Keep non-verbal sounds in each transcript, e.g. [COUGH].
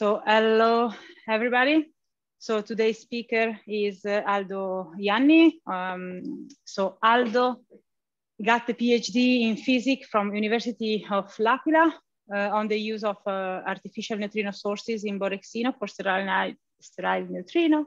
So hello, everybody. So today's speaker is uh, Aldo Yanni. Um, so Aldo got the PhD in physics from University of L'Aquila uh, on the use of uh, artificial neutrino sources in Borexino for sterile, sterile neutrino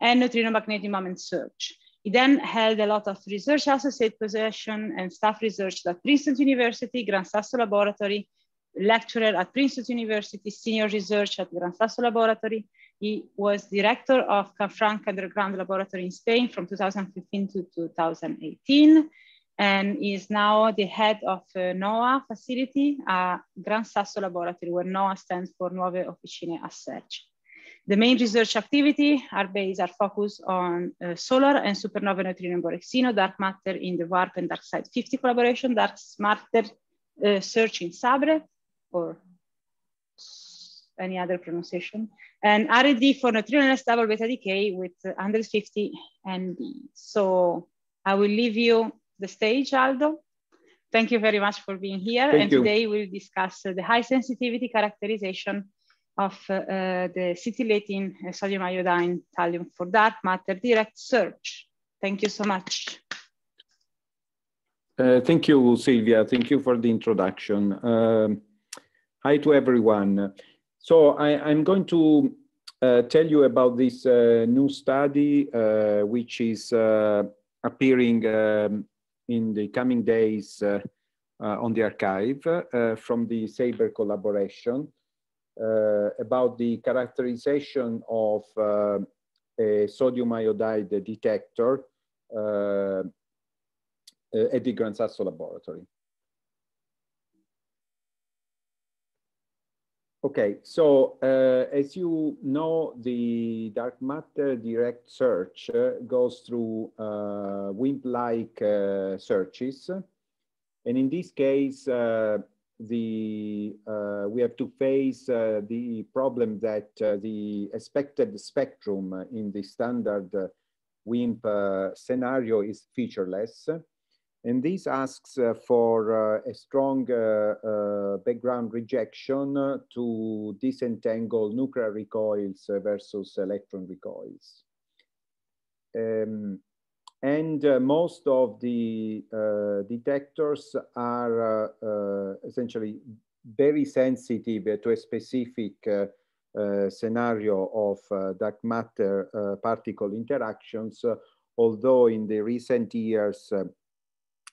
and neutrino magnetic moment search. He then held a lot of research associate position and staff research at Princeton University, Gran Sasso Laboratory, lecturer at Princeton University, senior research at Gran Sasso Laboratory. He was director of Canfranc Underground Laboratory in Spain from 2015 to 2018, and is now the head of uh, NOAA facility, at Gran Sasso Laboratory, where NOAA stands for Nuove Officine a Search. The main research activity are based, are focused on uh, solar and supernova neutrino borexino, dark matter in the WARP and dark side 50 collaboration, dark matter uh, search in Sabre, or any other pronunciation. And RD for neutrino double beta decay with 150 MB. So I will leave you the stage, Aldo. Thank you very much for being here. Thank and you. today we'll discuss uh, the high sensitivity characterization of uh, uh, the scintillating uh, sodium iodine thallium for dark matter direct search. Thank you so much. Uh, thank you, Silvia. Thank you for the introduction. Um, Hi to everyone. So I, am going to uh, tell you about this uh, new study, uh, which is uh, appearing um, in the coming days uh, uh, on the archive from the Sabre collaboration about the characterization of a sodium iodide detector at the Gran Sasso laboratory. Okay, so uh, as you know, the dark matter direct search uh, goes through uh, WIMP-like uh, searches. And in this case, uh, the uh, we have to face the problem that the expected spectrum in the standard WIMP scenario is featureless. And this asks uh, for uh, a strong uh, uh background rejection uh, to disentangle nuclear recoils uh, versus electron recoils. Um, and most of the detectors are essentially very sensitive to a specific scenario of dark matter particle interactions, although in the recent years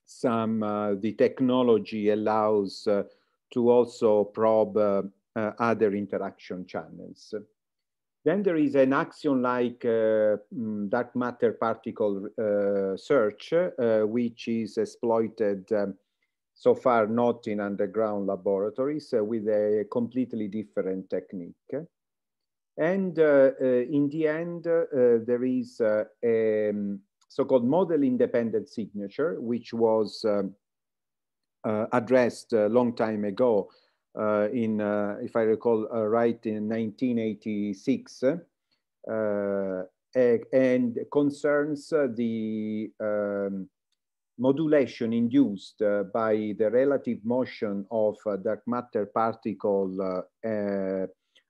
some uh, the technology allows uh, to also probe uh, other interaction channels. Then there is an axion-like uh, mm, dark matter particle uh, search, uh, which is exploited um, so far not in underground laboratories with a completely different technique. And in the end, there is a, so-called model independent signature, which was um, uh, addressed a uh, long time ago uh, in, uh, if I recall uh, right, in 1986, uh, and concerns the um, modulation induced by the relative motion of dark matter particle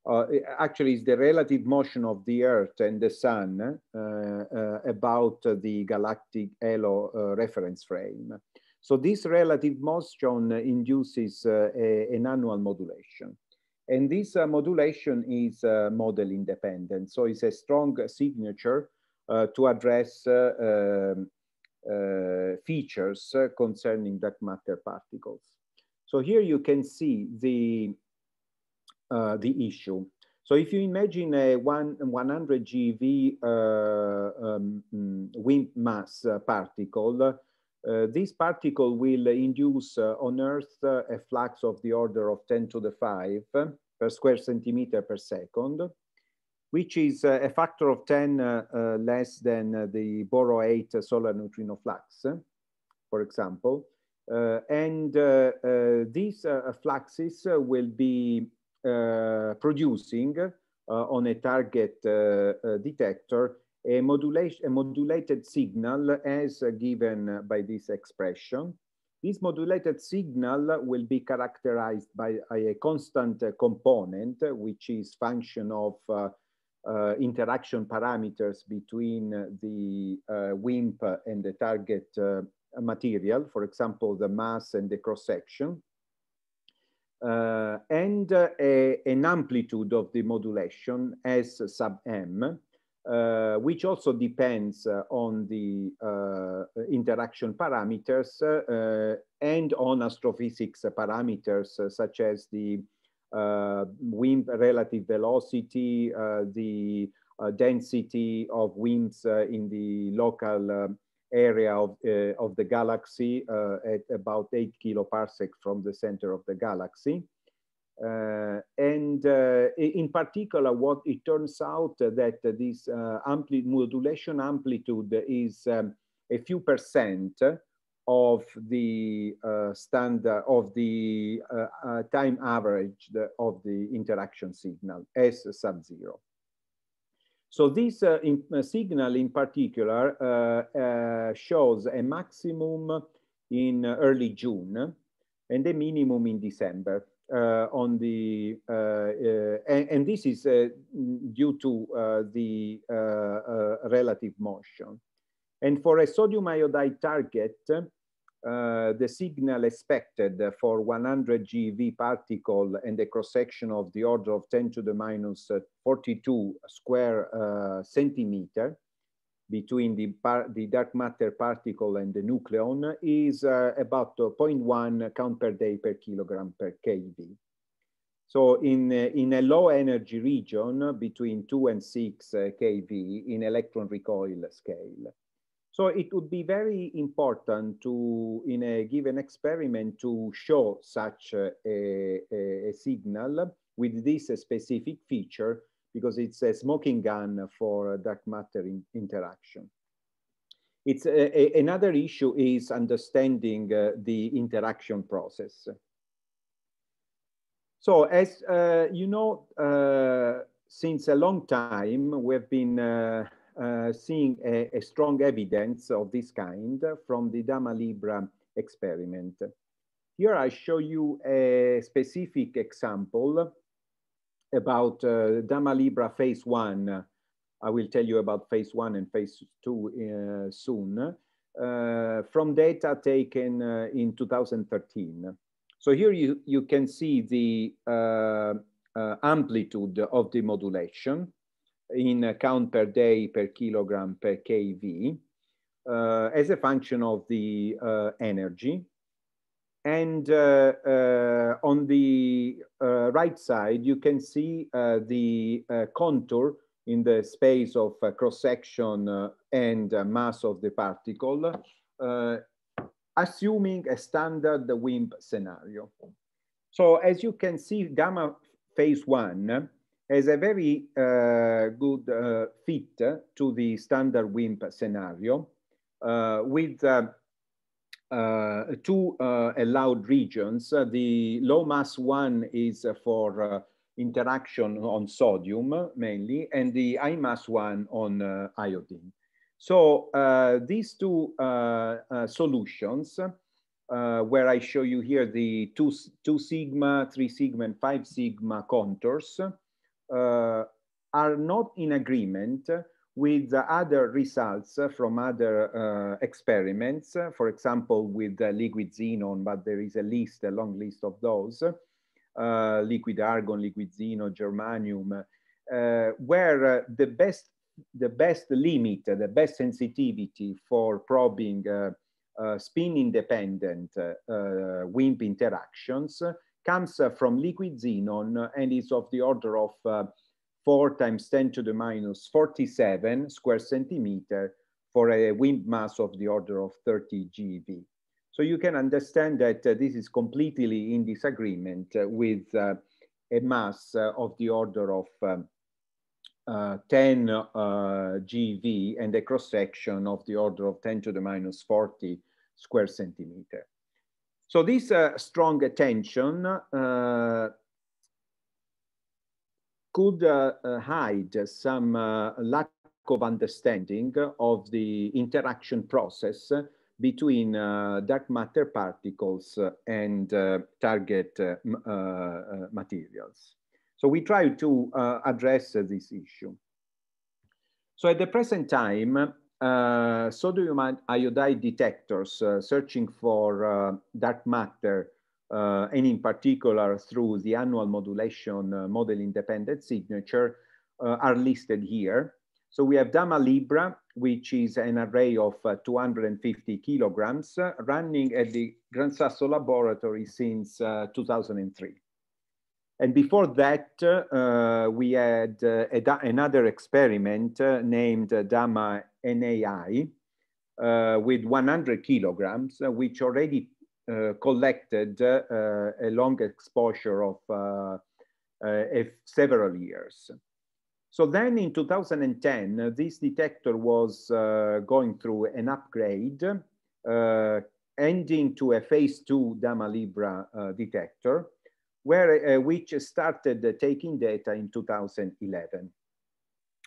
uh, actually is the relative motion of the Earth and the Sun uh, uh, about the galactic halo uh, reference frame. So this relative motion induces uh, a, an annual modulation. And this uh, modulation is model independent. So it's a strong signature to address um, features concerning dark matter particles. So here you can see the uh, the issue. So if you imagine a one, 100 GeV uh, um, mm, wind mass uh, particle, uh, this particle will induce on Earth a flux of the order of 10 to the 5 per square centimeter per second, which is a factor of 10 less than the Boro-8 solar neutrino flux, for example. Uh, and uh, uh, these fluxes will be uh, producing uh, on a target uh, detector a, modulation, a modulated signal as given by this expression. This modulated signal will be characterized by a constant component, which is function of uh, uh, interaction parameters between the uh, WIMP and the target material, for example, the mass and the cross-section uh, and uh, a, an amplitude of the modulation S sub m, uh, which also depends uh, on the uh, interaction parameters uh, and on astrophysics parameters such as the wind relative velocity, the density of winds in the local area of, uh, of the galaxy uh, at about eight kiloparsecs from the center of the galaxy. Uh, and uh, in particular, what it turns out that this uh, ampli modulation amplitude is um, a few percent of the uh, standard of the time average of the interaction signal S sub zero. So this uh, in, uh, signal in particular uh, uh, shows a maximum in early June and a minimum in December. Uh, on the and, and, this is due to the relative motion. And for a sodium iodide target, uh, the signal expected for 100 GeV particle and a cross section of the order of 10 to the minus uh, 42 square uh, centimeter between the, the, dark matter particle and the nucleon is uh, about uh, 0.1 count per day per kilogram per kV. So in, in a low energy region between 2 and 6 kV in electron recoil scale. So it would be very important to, in a given experiment, to show such a, a, a signal with this specific feature because it's a smoking gun for dark matter in interaction. It's a, another issue is understanding uh, the interaction process. So as uh, you know, uh, since a long time, we've been uh, uh, seeing a, a, strong evidence of this kind from the Dama-Libra experiment. Here I show you a specific example about uh, Dama-Libra phase one. I will tell you about phase one and phase two uh, soon, uh, from data taken uh, in 2013. So here you, you can see the amplitude of the modulation in count per day per kilogram per kV uh, as a function of the uh, energy. And uh, uh on the uh, right side, you can see uh, the contour in the space of cross-section and mass of the particle, assuming a standard WIMP scenario. So as you can see, gamma phase one has a very uh, good uh, fit to the standard WIMP scenario uh, with uh, uh, two uh, allowed regions. the low mass one is for interaction on sodium mainly, and the high mass one on iodine. So these two solutions uh, where I show you here the two, two sigma, three sigma, and five sigma contours uh, are not in agreement with other results from other uh, experiments, for example, with liquid xenon, but there is a list, a long list of those, uh, liquid argon, liquid xenon, germanium, uh, where uh, the best the best limit, the best sensitivity for probing uh, spin-independent WIMP interactions comes uh, from liquid xenon uh, and is of the order of uh, 4 times 10 to the minus 47 square centimeter for a wind mass of the order of 30 GeV. So you can understand that uh, this is completely in disagreement uh, with uh, a mass of the order of um, 10 GeV and a cross section of the order of 10 to the minus 40 square centimeter. So this uh, strong tension uh, could uh, uh hide some uh, lack of understanding of the interaction process between uh, dark matter particles and target materials. So we try to address this issue. So at the present time, uh, sodium iodide detectors uh, searching for uh, dark matter, uh, and in particular through the annual modulation uh, model independent signature, uh, are listed here. So we have Dama Libra, which is an array of 250 kilograms, running at the Gran Sasso laboratory since 2003. And before that, uh, we had uh, another experiment uh, named DAMA uh, NAI uh, with 100 kilograms, uh, which already collected a long exposure of several years. So then in 2010, this detector was going through an upgrade, ending to a phase two DAMA Libra detector where, uh, which started taking data in 2011.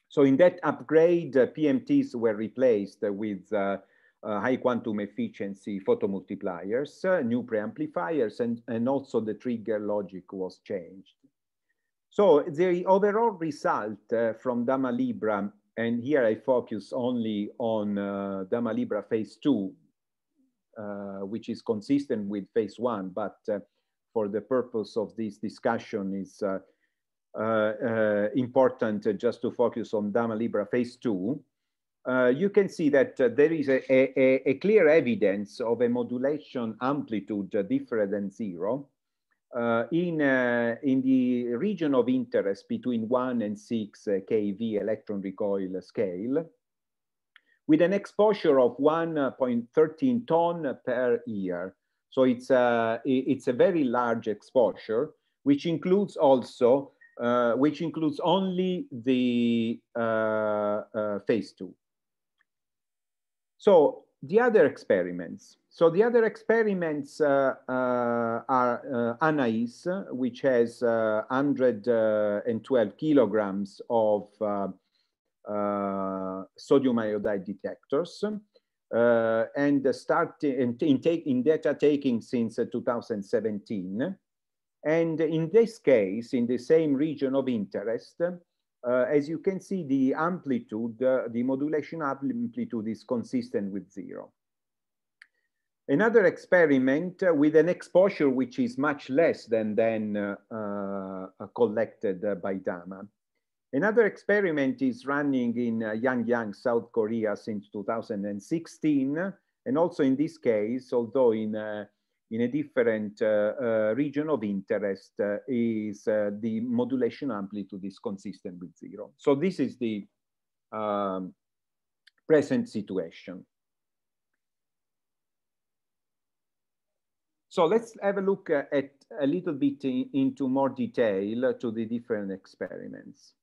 So in that upgrade, uh, PMTs were replaced with uh, uh high quantum efficiency photomultipliers, uh, new preamplifiers, and, and also the trigger logic was changed. So the overall result uh, from Dama Libra, and here I focus only on uh, Dama Libra phase two, which is consistent with phase one, but for the purpose of this discussion is uh, uh, uh, important just to focus on Dama Libra phase two, you can see that there is a, a, a, clear evidence of a modulation amplitude different than zero uh, in, uh, in the region of interest between 1 and 6 uh, keV electron recoil scale, with an exposure of 1.13 ton per year. So it's a, it's a very large exposure, which includes also, uh, which includes only the uh, uh, phase two. So the other experiments. So the other experiments uh, uh, are uh, Anais, which has 112 kilograms of sodium iodide detectors. Uh, and start in, take, in data taking since uh, 2017. And in this case, in the same region of interest, uh, as you can see, the amplitude, uh, the modulation amplitude is consistent with zero. Another experiment uh, with an exposure which is much less than then uh, collected by DAMA. Another experiment is running in uh, Yangyang, South Korea since 2016. And also in this case, although in, uh, in a different uh, uh region of interest uh, is uh, the modulation amplitude is consistent with zero. So this is the um, present situation. So let's have a look at a little bit in, into more detail to the different experiments.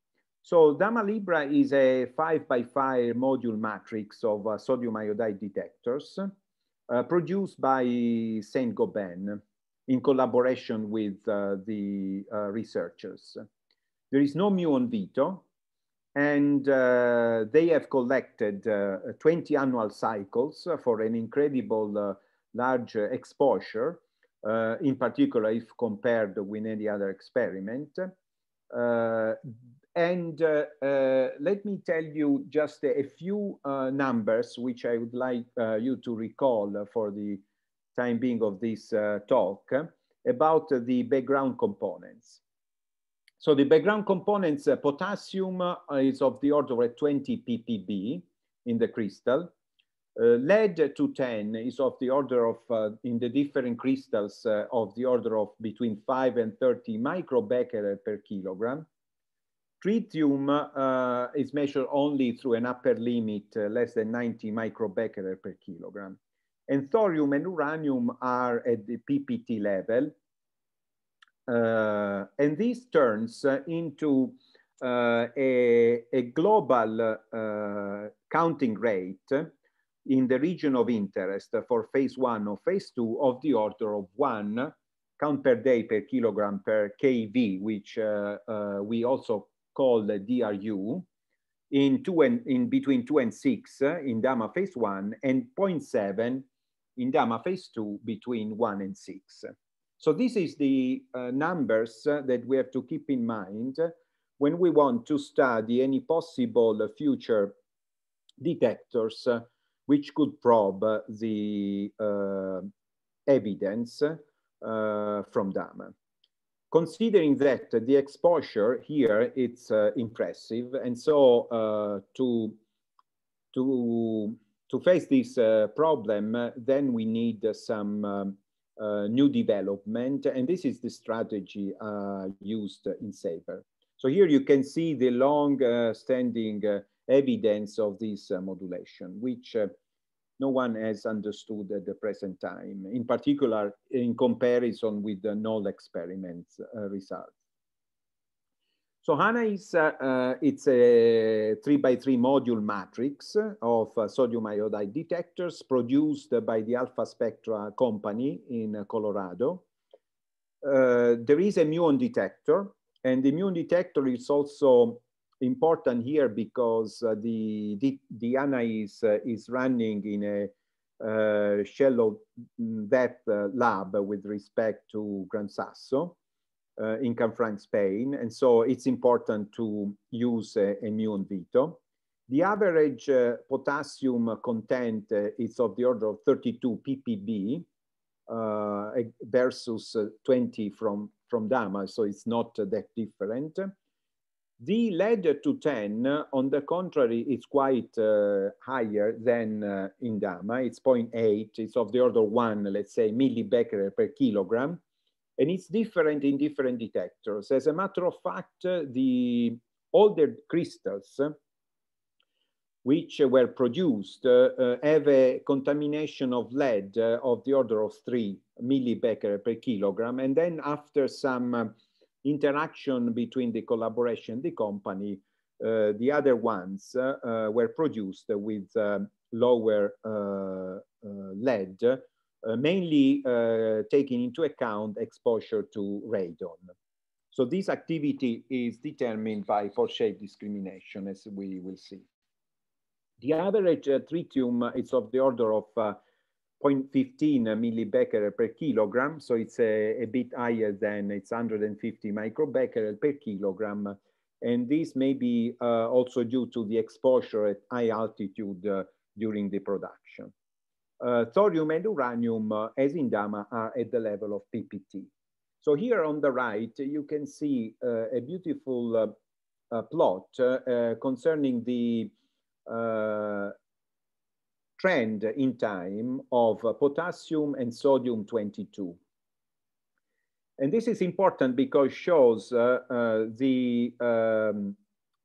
So Dama Libra is a five by five module matrix of uh, sodium iodide detectors uh, produced by Saint Gobain in collaboration with uh, the uh, researchers. There is no muon veto, and uh, they have collected uh, 20 annual cycles for an incredible large exposure, in particular if compared with any other experiment. And uh, uh, let me tell you just a, few uh, numbers, which I would like uh, you to recall for the time being of this uh, talk, about the background components. So the background components, uh, potassium is of the order of 20 ppb in the crystal. lead to 10 is of the order of, in the different crystals, of the order of between 5 and 30 microbecquerel per kilogram. Tritium uh, is measured only through an upper limit uh, less than 90 microbecquerel per kilogram. And thorium and uranium are at the PPT level. Uh, and this turns uh, into uh, a, a, global uh, counting rate in the region of interest for phase one or phase two of the order of one count per day per kilogram per kV, which we also called DRU in two and in between two and six uh, in gamma phase one and 0.7 in gamma phase two between one and six. So this is the uh, numbers uh, that we have to keep in mind when we want to study any possible future detectors uh, which could probe the uh, evidence uh, from DAMA. Considering that the exposure here, it's uh, impressive. And so uh, to, to, to face this uh, problem, uh, then we need some um, uh, new development. And this is the strategy uh, used in SABRE. So here you can see the long standing evidence of this modulation, which no one has understood at the present time, in particular in comparison with the null experiments uh, results. So HANA is uh, uh, it's a three by three module matrix of uh, sodium iodide detectors produced by the Alpha Spectra company in uh, Colorado. Uh, there is a muon detector and the muon detector is also important here because uh, the, the Diana is uh, is running in a uh, shallow depth uh, lab with respect to Gran Sasso uh, in Canfranc, Spain, and so it's important to use a, a veto. The average uh, potassium content is of the order of 32 ppb versus 20 from from Dama, so it's not that different. The lead to 10, on the contrary, is quite uh, higher than uh, DAMA. It's 0.8, it's of the order one, let's say, millibecquerel per kilogram. And it's different in different detectors. As a matter of fact, uh, the older crystals, uh, which were produced, uh, uh, have a contamination of lead of the order of three millibecquerel per kilogram. And then after some interaction between the collaboration, the company, uh, the other ones uh, uh were produced with uh, lower uh, lead, mainly taking into account exposure to radon. So this activity is determined by pore shape discrimination, as we will see. The average tritium is of the order of 0.15 millibecquerel per kilogram. So it's a, a, bit higher than it's 150 microbecquerel per kilogram. And this may be uh, also due to the exposure at high altitude uh, during the production. Uh, thorium and uranium, uh, as in DAMA, are at the level of PPT. So here on the right, you can see uh, a beautiful uh, plot concerning the trend in time of potassium and sodium 22. And this is important because shows uh, uh, the, um,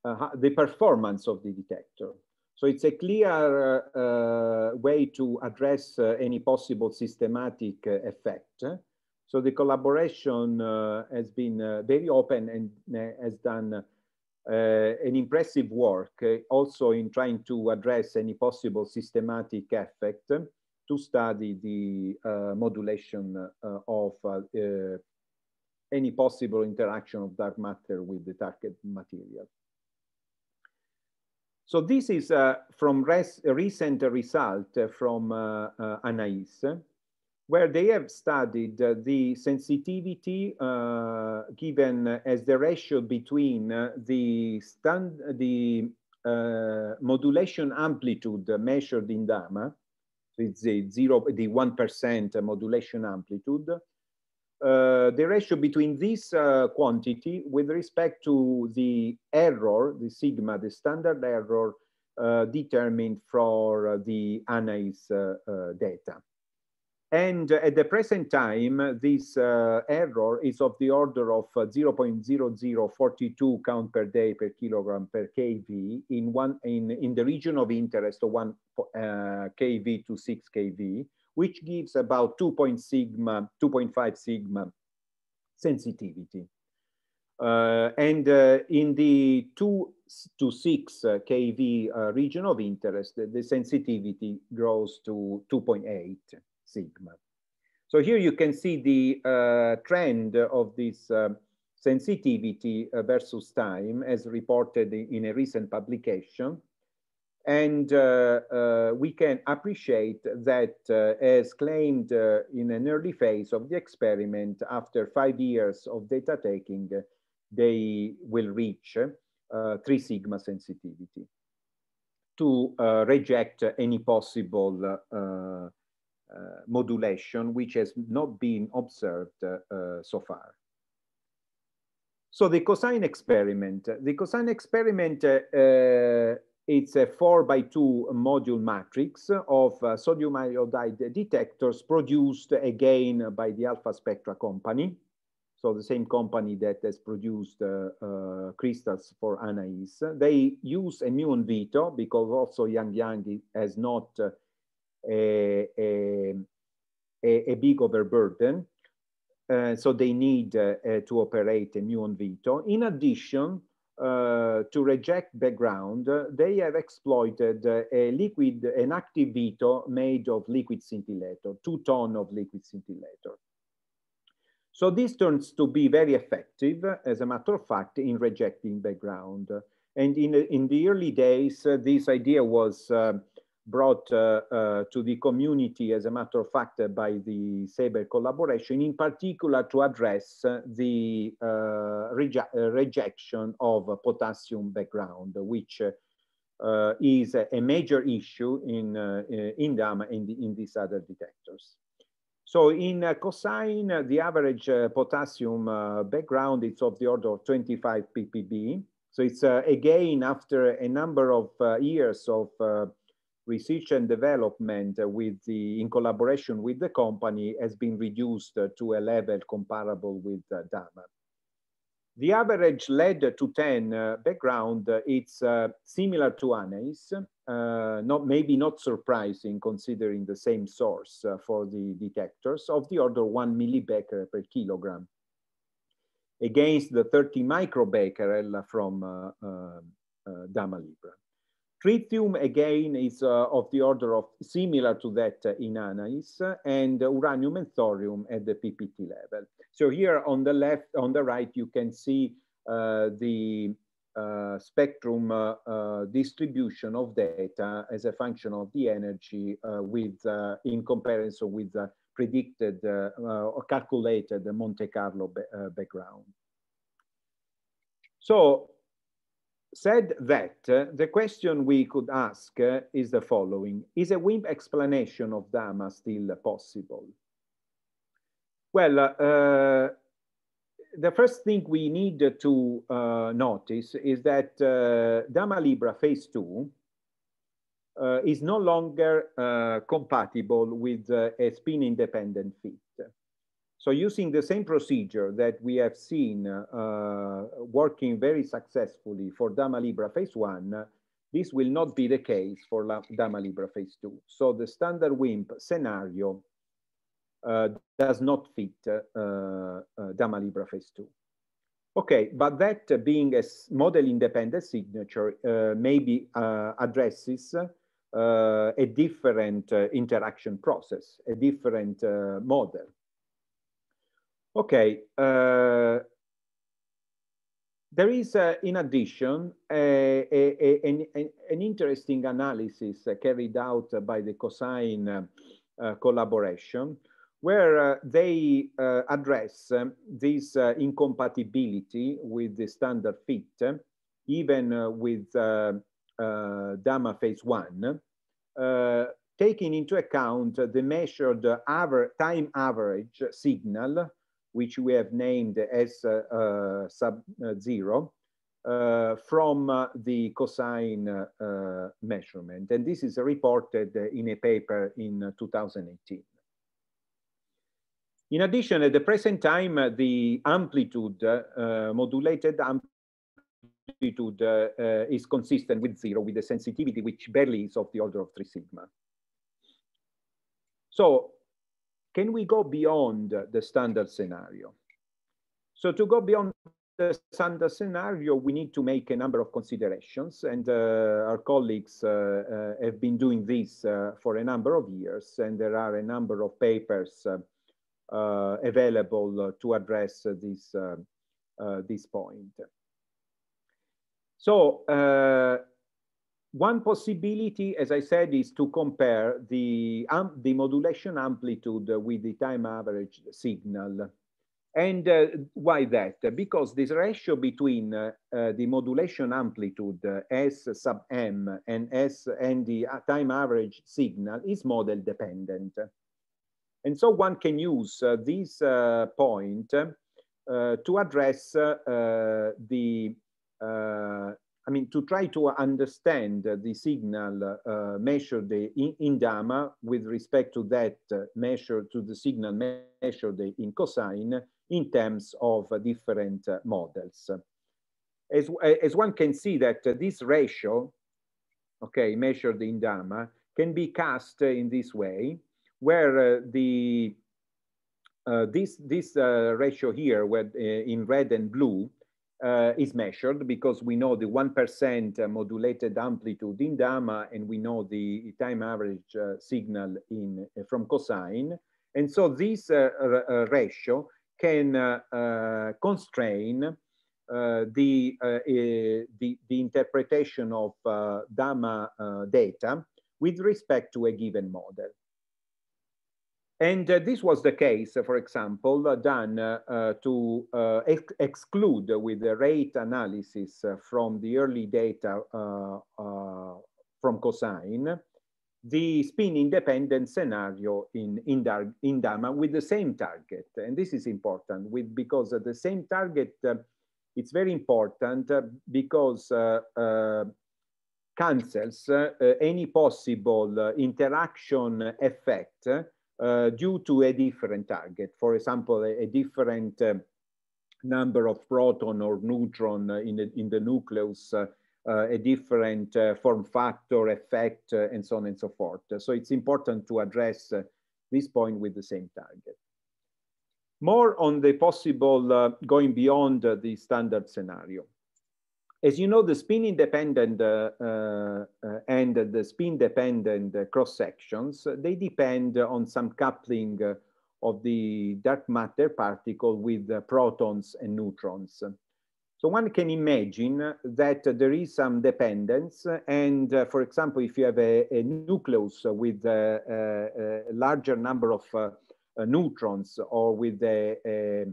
uh, the performance of the detector. So it's a clear uh, uh, way to address uh, any possible systematic effect. So the collaboration has been very open and has done uh, an impressive work uh, also in trying to address any possible systematic effect to study the uh, modulation uh, of uh, uh, any possible interaction of dark matter with the target material. So this is from recent result from Anais where they have studied uh, the sensitivity uh, given as the ratio between uh, the, stand, the modulation amplitude measured in Dama, so it's the, zero, the 1% modulation amplitude, uh, the ratio between this uh, quantity with respect to the error, the sigma, the standard error uh, determined for the ANAIS data. And at the present time, this uh, error is of the order of uh, 0.0042 count per day per kilogram per kV in, one, in, in the region of interest of 1 uh, kV to 6 kV, which gives about 2.5 sigma, sigma sensitivity. Uh, and uh, in the 2 to 6 uh, kV region of interest, the sensitivity grows to 2.8 sigma. So here you can see the uh, trend of this uh, sensitivity uh, versus time as reported in a recent publication. And uh, uh, we can appreciate that, uh, as claimed in an early phase of the experiment, after five years of data taking, they will reach three sigma sensitivity to reject any possible uh, modulation, which has not been observed uh, uh, so far. So the cosine experiment, the cosine experiment, it's a four by two module matrix of sodium iodide detectors produced again by the Alpha Spectra company. So the same company that has produced uh, uh, crystals for Anais. They use a muon veto because also Yang Yang has not uh, a, a, a big overburden. Uh, so they need uh, uh, to operate a muon veto. In addition, uh, to reject background, uh, they have exploited uh, a liquid, an active veto made of liquid scintillator, two ton of liquid scintillator. So this turns to be very effective, as a matter of fact, in rejecting background. And in, in the early days, this idea was brought uh, uh, to the community as a matter of fact uh, by the Saber collaboration, in particular to address the reje rejection of potassium background, which uh, is a, a major issue in uh, in in, the, in these other detectors. So in uh, cosine, uh, the average potassium background is of the order of 25 ppb. So it's again after a number of years of research and development with the, in collaboration with the company has been reduced to a level comparable with uh, DAMA. The average lead to 10 uh, background, is uh, it's similar to anise, not, maybe not surprising considering the same source for the detectors of the order 1 millibecquerel per kilogram against the 30 microbecquerel from Dama Libra. Tritium, again, is uh, of the order of similar to that uh, in Anais, and uranium and thorium at the PPT level. So here on the left, on the right, you can see uh, the uh, spectrum uh, uh, distribution of data as a function of the energy with in comparison with the predicted or calculated Monte Carlo background. So Said that, uh, the question we could ask uh, is the following. Is a WIMP explanation of DAMA still possible? Well, uh, uh the first thing we need to uh, notice is that uh, DAMA Libra Phase 2 is no longer compatible with a spin-independent fit. So using the same procedure that we have seen uh, working very successfully for Dama-Libra phase one, this will not be the case for Dama-Libra phase two. So the standard WIMP scenario uh, does not fit uh, uh, Dama-Libra phase two. Okay, but that being a model independent signature uh, maybe uh, addresses uh, a different interaction process, a different model. Okay. Uh, there is, uh, in addition, a, a, a, an, interesting analysis uh, carried out by the cosine uh, collaboration, where uh, they uh, address um, this incompatibility with the standard fit, even with Dama phase one, taking into account the measured aver time average signal which we have named as uh, uh, sub uh, zero, from the cosine measurement. And this is reported in a paper in 2018. In addition, at the present time, uh, the amplitude, uh, modulated amplitude uh, is consistent with zero with the sensitivity, which barely is of the order of three sigma. So can we go beyond the standard scenario? So to go beyond the standard scenario, we need to make a number of considerations, and uh, our colleagues uh, uh, have been doing this uh, for a number of years, and there are a number of papers uh, uh, available to address this, this point. So one possibility, as I said, is to compare the, um, the modulation amplitude with the time average signal. And uh, why that? Because this ratio between uh, uh, the modulation amplitude uh, S sub m and S and the uh, time average signal is model dependent. And so one can use uh, this point to address the I mean, to try to understand the signal uh, measured in, in gamma with respect to that uh, measure, to the signal measured in cosine in terms of different uh, models. As, as one can see that this ratio, okay, measured in gamma, can be cast in this way, where uh, the uh, this this uh, ratio here, where uh, in red and blue, uh, is measured because we know the 1% uh, modulated amplitude in gamma and we know the time average uh, signal in uh, from cosine. And so this uh, uh, ratio can constrain the, the, the, interpretation of gamma data with respect to a given model. And uh, this was the case, uh, for example, uh, done uh, uh, to uh, ex exclude with the rate analysis from the early data from cosine, the spin independent scenario in, in, in DAMA with the same target. And this is important with, because the same target, it's very important because cancels any possible interaction effect uh, due to a different target. For example, a, a different uh, number of proton or neutron uh, in the, in the nucleus, a different form factor effect, and so on and so forth. So it's important to address this point with the same target. More on the possible going beyond the standard scenario. As you know, the spin-independent uh, uh, and the spin-dependent cross-sections, uh, they depend on some coupling of the dark matter particle with protons and neutrons. So one can imagine that there is some dependence. And uh, for example, if you have a, a nucleus with a, a, larger number of uh, neutrons or with a,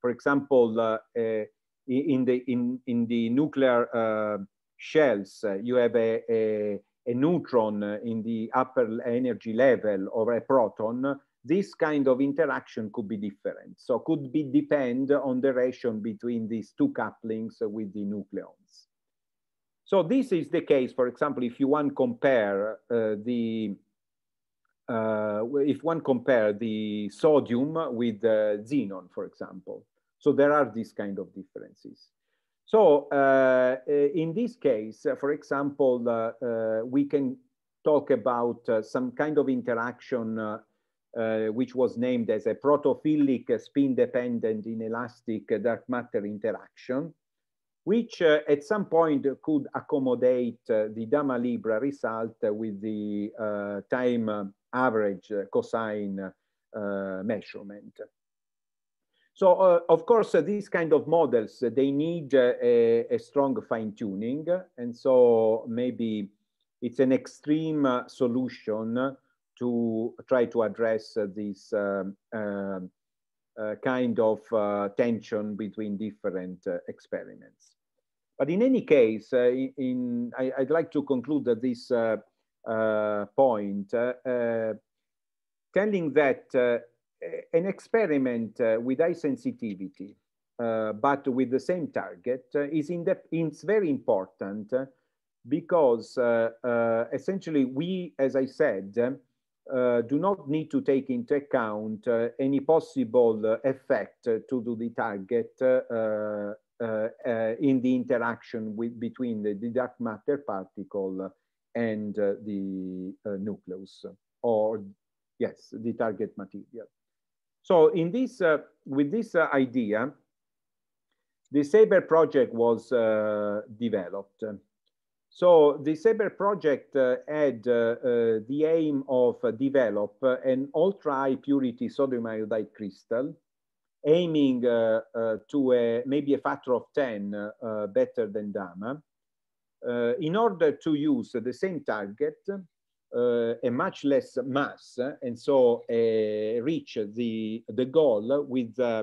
for example, uh, uh in, the, in, in the nuclear uh, shells, uh, you have a, a, a, neutron in the upper energy level or a proton, this kind of interaction could be different. So could be depend on the ratio between these two couplings with the nucleons. So this is the case, for example, if you want compare uh, the uh, if one compare the sodium with uh, xenon, for example. So there are these kind of differences. So uh, in this case, uh, for example, uh, uh, we can talk about some kind of interaction which was named as a protophilic spin-dependent inelastic dark matter interaction, which uh, at some point could accommodate uh, the Dama Libra result with the uh, time average eh, cosine eh, measurement. So eh, of course, these kind of models, they need a, a strong fine tuning. And so maybe it's an extreme solution to try to address this uh, kind of uh, tension between different uh, experiments. But in any case, in, in I, would like to conclude that this uh, point, uh, uh, telling that an experiment with high sensitivity, but with the same target, is in it's very important because essentially we, as I said, uh, do not need to take into account uh, any possible effect to the target in the interaction with, between the dark matter particle and uh, the uh, nucleus, or yes, the target material. So in this, uh, with this idea, the Saber project was developed. So the Saber project uh, had uh, uh, the aim of develop an ultra high purity sodium iodide crystal, aiming to a, maybe a factor of 10 better than DAMA, uh, in order to use the same target, uh, a much less mass and so uh, reach the, the goal with uh,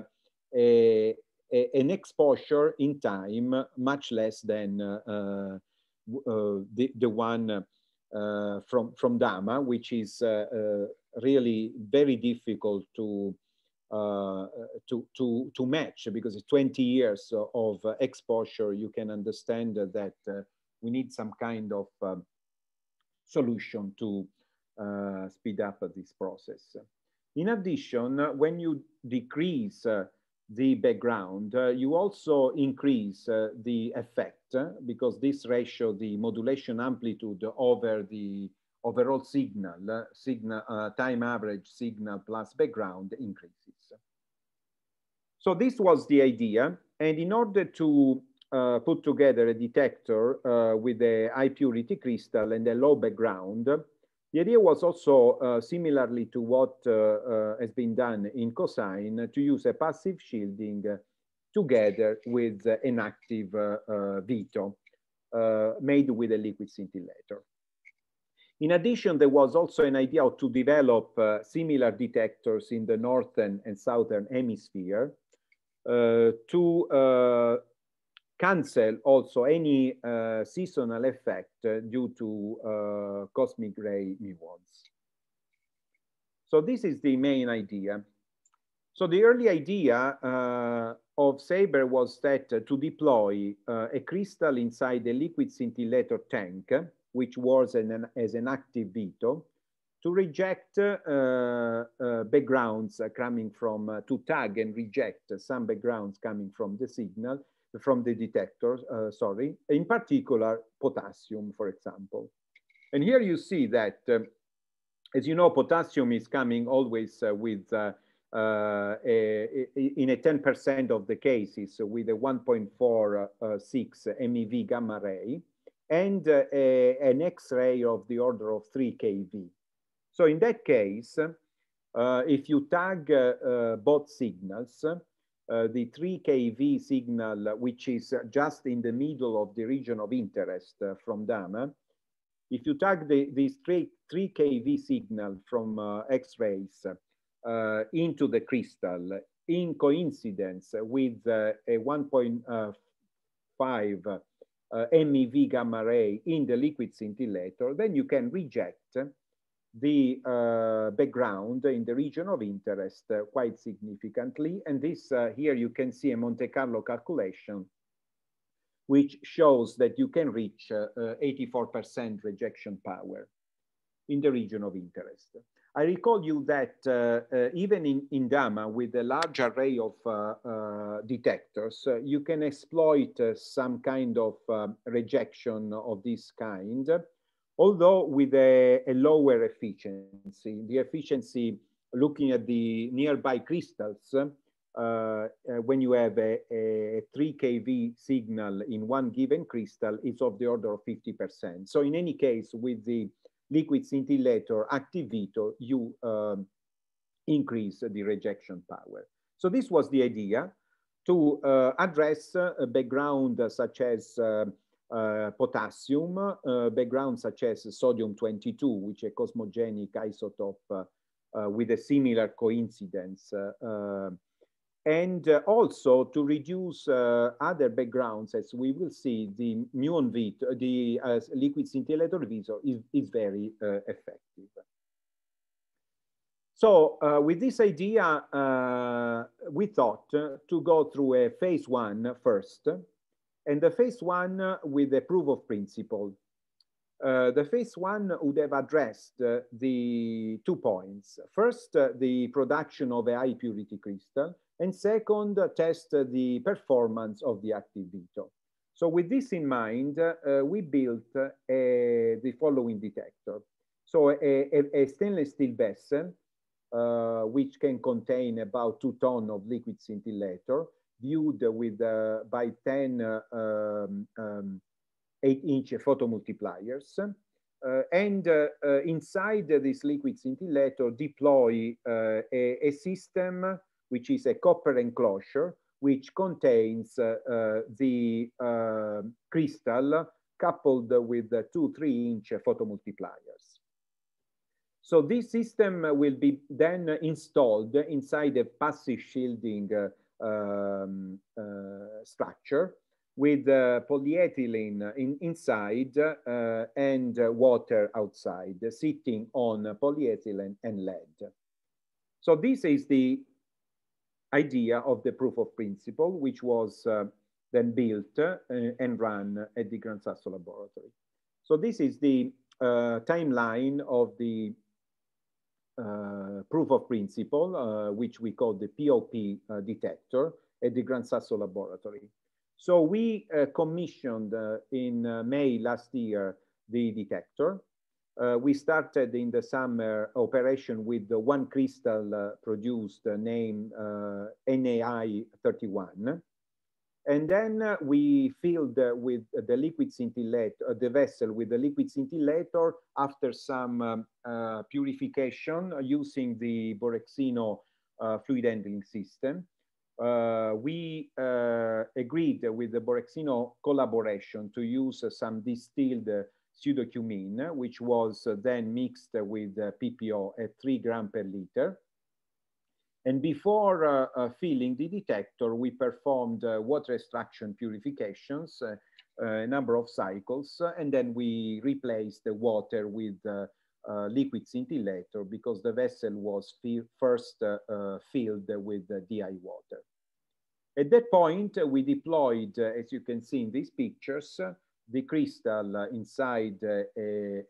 a, a, an exposure in time much less than uh, the, the one from, from DAMA, which is really very difficult to, to, to, to match because 20 years of exposure, you can understand that we need some kind of um, solution to uh, speed up this process. In addition, uh, when you decrease uh, the background, uh, you also increase uh, the effect uh, because this ratio, the modulation amplitude over the overall signal, signal time average signal plus background increases. So this was the idea. And in order to uh, put together a detector uh, with a high purity crystal and a low background. The idea was also uh, similarly to what uh, uh, has been done in cosine to use a passive shielding together with an active veto made with a liquid scintillator. In addition, there was also an idea to develop similar detectors in the northern and southern hemisphere to cancel also any uh, seasonal effect uh, due to uh, cosmic ray muons. So this is the main idea. So the early idea uh, of Saber was that uh, to deploy a crystal inside the liquid scintillator tank, which was an, an, as an active veto, to reject uh, uh, backgrounds coming from, uh, to tag and reject some backgrounds coming from the signal from the detectors, uh, sorry, in particular potassium, for example. And here you see that, um, as you know, potassium is coming always uh, with, uh, uh a, in a 10% of the cases, with a 1.46 MeV gamma ray and uh, a, an X-ray of the order of 3 kV. So in that case, uh, if you tag both signals, uh, the 3 kV signal, which is just in the middle of the region of interest uh, from DAMA, eh? if you tag the, this 3, 3 kV signal from uh, X-rays uh, into the crystal in coincidence with uh, a 1.5 MEV gamma ray in the liquid scintillator, then you can reject the uh, background in the region of interest uh, quite significantly. And this uh, here you can see a Monte Carlo calculation, which shows that you can reach 84% uh, uh, rejection power in the region of interest. I recall you that uh, even in, in DAMA with a large array of detectors, you can exploit some kind of um, rejection of this kind although with a, a lower efficiency. The efficiency, looking at the nearby crystals, uh, uh when you have a, a, 3 kV signal in one given crystal, it's of the order of 50%. So in any case, with the liquid scintillator activator, you um, increase the rejection power. So this was the idea to uh, address uh, a background such as um, Eh, potassium, uh, such as sodium-22, which is a cosmogenic isotope uh, with a similar coincidence. and also to reduce other backgrounds, as we will see, the muon veto, the liquid scintillator visor is, is very effective. So uh, with this idea, uh, we thought uh, to go through a phase one first and the phase one uh, with the proof of principle. Uh, the phase one would have addressed uh, the two points. First, uh, the production of a high purity crystal, and second, uh, test uh, the performance of the active veto. So with this in mind, we built a, the following detector. So a, a, a stainless steel vessel, which can contain about two ton of liquid scintillator, viewed with uh, by 10 uh, um, um, 8 inch photomultipliers. Uh, and uh, inside this liquid scintillator deploy a, a, system which is a copper enclosure which contains the crystal coupled with the two, three inch photomultipliers. So this system will be then installed inside a passive shielding um, uh, structure with uh, polyethylene in, inside uh, and water outside, sitting on polyethylene and lead. So this is the idea of the proof of principle, which was then built and run at the Gran Sasso laboratory. So this is the uh, timeline of the uh, proof of principle, uh, which we call the POP uh, detector at the Gran Sasso laboratory. So we commissioned in May last year the detector. we started in the summer operation with the one crystal produced named NAI 31. And then uh, we filled uh, with the liquid scintillator, the vessel with the liquid scintillator after some um, uh, purification uh, using the Borexino uh, fluid handling system. we agreed with the Borexino collaboration to use some distilled pseudocumene, which was then mixed with PPO at three gram per liter. And before uh, uh, filling the detector, we performed uh, water extraction purifications, a number of cycles, and then we replaced the water with uh, liquid scintillator because the vessel was first uh, uh, filled with DI water. At that point, we deployed, as you can see in these pictures, the crystal inside a,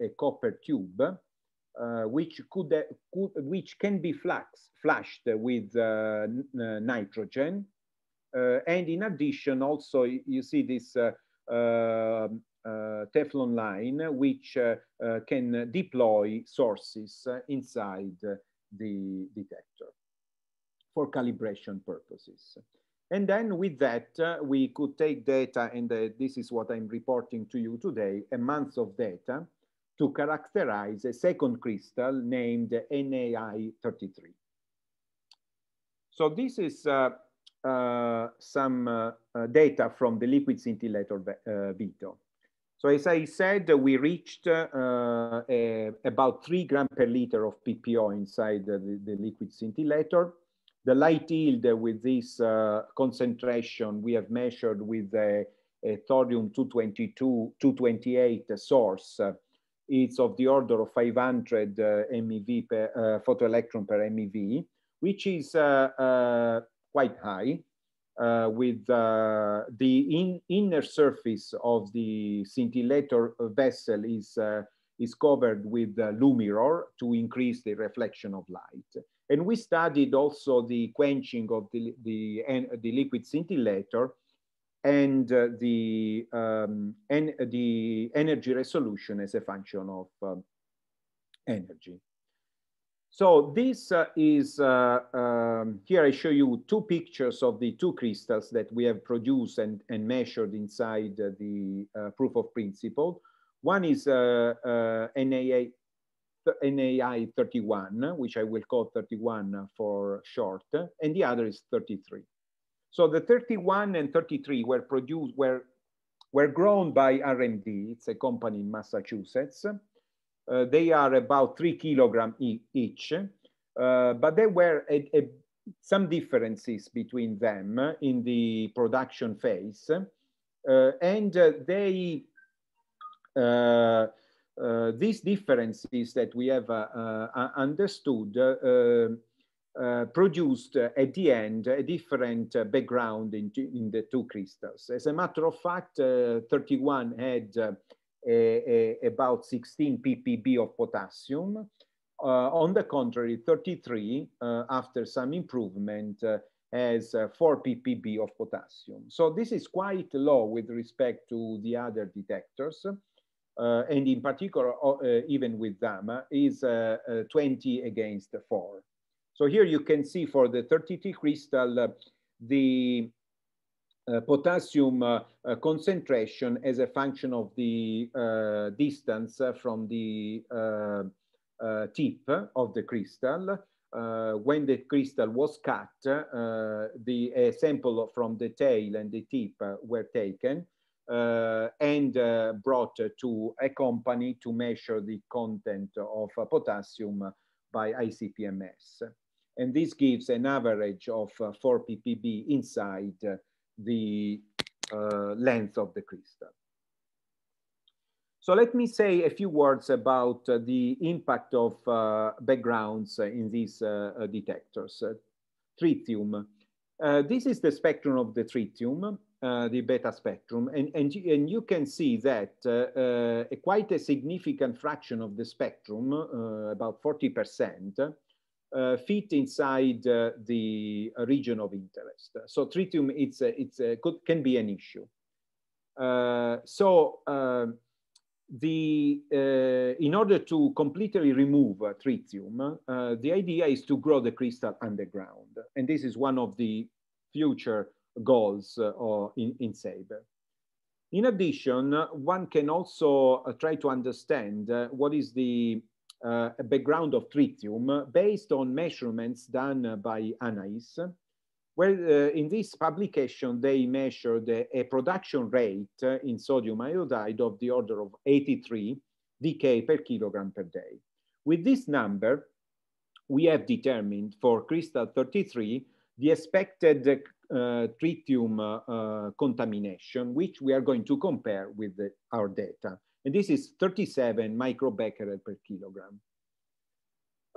a, copper tube uh, which could, uh, could, which can be flushed flashed with uh, nitrogen. and in addition, also, you see this um, uh, Teflon line, which uh, uh, can deploy sources inside the detector for calibration purposes. And then with that, we could take data, and this is what I'm reporting to you today, a month of data to characterize a second crystal named NAI33. So this is uh, uh, some uh, uh data from the liquid scintillator Vito. Uh, so as I said, we reached uh, a, about three gram per liter of PPO inside the, the liquid scintillator. The light yield with this concentration we have measured with a, a thorium 222, 228 source it's of the order of 500 uh, MeV per uh, photoelectron per MeV, which is uh, quite high uh, with uh, the in, inner surface of the scintillator vessel is, uh, is covered with a lumiror to increase the reflection of light. And we studied also the quenching of the, the, the liquid scintillator and uh, the um, the energy resolution as a function of um, energy. So this uh, is, uh, um, here I show you two pictures of the two crystals that we have produced and, and measured inside uh, the uh, proof of principle. One is uh, NAI, NAI 31, which I will call 31 for short, and the other is 33. So the 31 and 33 were produced, were, were grown by R&D. It's a company in Massachusetts. Uh, they are about three kilogram e each, uh, but there were a, a, some differences between them in the production phase. Uh, and uh, they, uh, uh, these differences that we have understood um, uh, produced uh, at the end a different uh, background in, in, the two crystals. As a matter of fact, uh, 31 had uh, a, a, about 16 ppb of potassium. on the contrary, 33, after some improvement, has 4 ppb of potassium. So this is quite low with respect to the other detectors. and in particular, even with them, is 20 against 4. So here you can see for the 30T crystal, uh, the uh, potassium uh, uh, concentration as a function of the uh, distance uh, from the tip of the crystal. when the crystal was cut, the sample from the tail and the tip were taken and brought to a company to measure the content of potassium by ICPMS. And this gives an average of uh, 4 ppb inside uh, the uh, length of the crystal. So let me say a few words about uh, the impact of uh, backgrounds in these uh, detectors. tritium. this is the spectrum of the tritium, the beta spectrum, and, and, and you can see that a quite a significant fraction of the spectrum, about 40%, uh, fit inside uh, the uh, region of interest. So tritium it's, it's, could, can be an issue. so um, the, in order to completely remove tritium, the idea is to grow the crystal underground. And this is one of the future goals or in, in Sabre. In addition, one can also try to understand what is the uh, a background of tritium based on measurements done by Anais. Well, uh, in this publication, they measured a production rate in sodium iodide of the order of 83 dK per kilogram per day. With this number, we have determined for crystal 33 the expected uh, tritium uh, contamination, which we are going to compare with the, our data. And this is 37 microbecquerel per kilogram.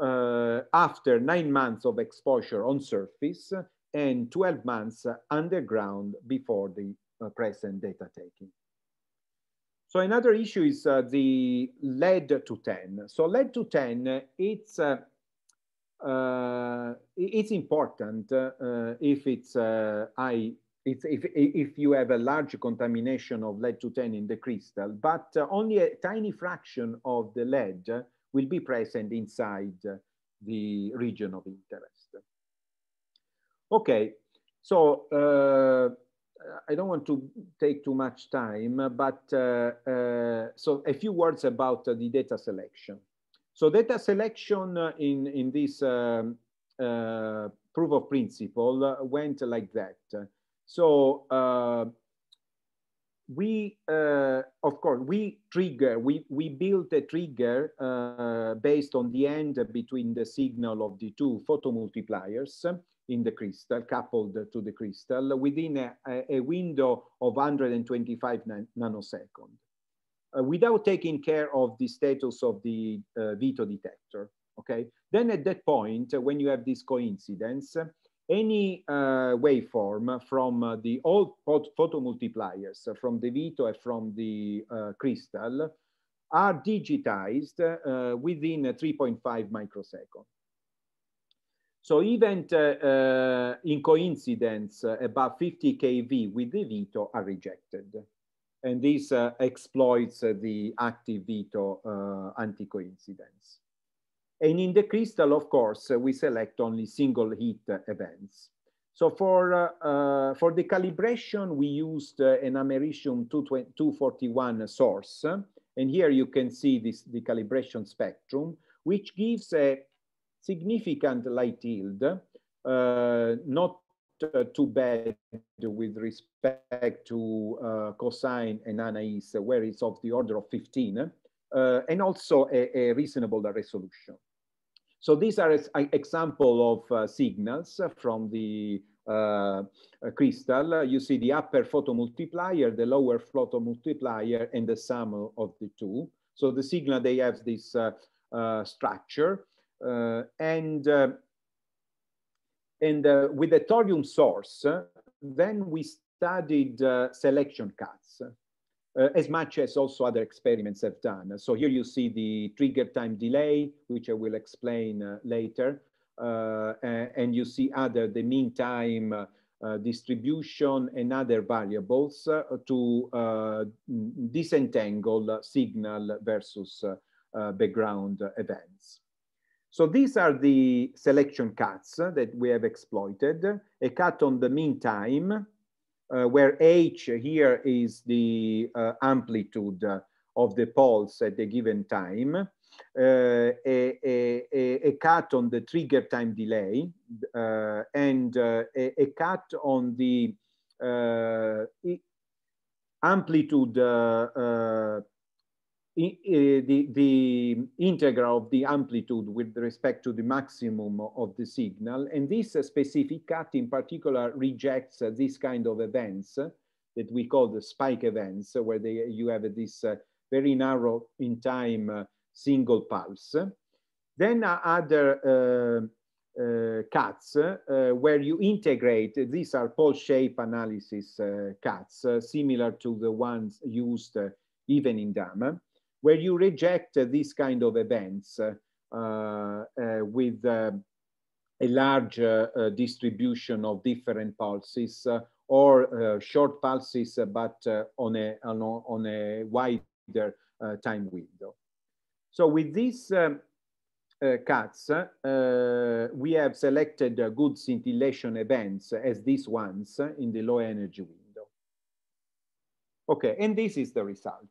Uh, after nine months of exposure on surface and 12 months underground before the uh, present data taking. So another issue is uh, the lead to 10. So lead to 10, it's, uh, uh, it's important uh, if it's high it's if, if you have a large contamination of lead to ten in the crystal, but uh, only a tiny fraction of the lead will be present inside the region of interest. Okay, so uh, I don't want to take too much time, but uh, uh, so a few words about the data selection. So data selection uh, in, in this um, uh, proof of principle uh, went like that. So uh, we, uh, of course, we trigger, we, we built a trigger uh, based on the end between the signal of the two photomultipliers in the crystal, coupled to the crystal, within a, a window of 125 nan nanosecond, uh, without taking care of the status of the uh, veto detector, okay? Then at that point, when you have this coincidence, any uh, waveform from uh, the old photomultipliers, uh, from the Vito and from the uh, crystal, are digitized uh, within uh, 3.5 microseconds. So event in coincidence above 50 kV with the Vito are rejected. And this exploits the active Vito anti-coincidence. And in the crystal, of course, uh, we select only single hit events. So for, uh, uh, for the calibration, we used uh, an Americium 241 source. And here you can see this, the calibration spectrum, which gives a significant light yield, uh, not uh, too bad with respect to cosine and anais, where it's of the order of 15, and also a, a reasonable resolution. So these are an example of uh, signals from the uh, uh, crystal. You see the upper photomultiplier, the lower photomultiplier, and the sum of the two. So the signal, they have this uh, uh, structure. and and with the thorium source, then we studied selection cuts uh, as much as also other experiments have done. So here you see the trigger time delay, which I will explain uh, later. Uh, and you see other, the mean time uh, distribution and other variables uh, to uh, disentangle signal versus background events. So these are the selection cuts that we have exploited, a cut on the mean time, uh, where h here is the uh, amplitude of the pulse at a given time. Uh, a, a, a, cut on the trigger time delay uh, and uh, a, a, cut on the uh, amplitude the, the integral of the amplitude with respect to the maximum of the signal. And this specific cut in particular rejects this kind of events that we call the spike events, where they, you have this uh, very narrow in time uh, single pulse. Then other uh, uh, cuts uh, where you integrate, these are pulse shape analysis uh, cuts, similar to the ones used even in DAM where you reject these kind of events uh, uh, with uh, a large distribution of different pulses or short pulses, but on, a, on, on a wider time window. So with these um, uh, cuts, uh, we have selected uh, good scintillation events as these ones in the low energy window. Okay, and this is the result.